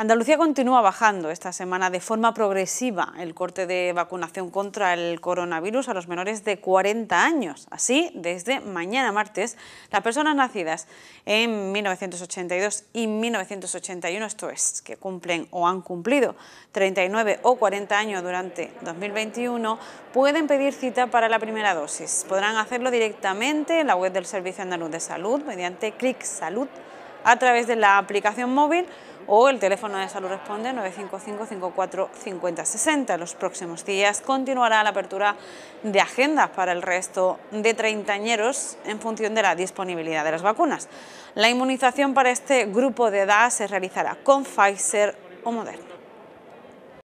Andalucía continúa bajando esta semana de forma progresiva el corte de vacunación contra el coronavirus a los menores de 40 años. Así, desde mañana martes, las personas nacidas en 1982 y 1981, esto es, que cumplen o han cumplido 39 o 40 años durante 2021, pueden pedir cita para la primera dosis. Podrán hacerlo directamente en la web del Servicio Andaluz de Salud mediante clic salud a través de la aplicación móvil o el teléfono de Salud Responde 955 54 En los próximos días continuará la apertura de agendas para el resto de treintañeros en función de la disponibilidad de las vacunas. La inmunización para este grupo de edad se realizará con Pfizer o Moderna.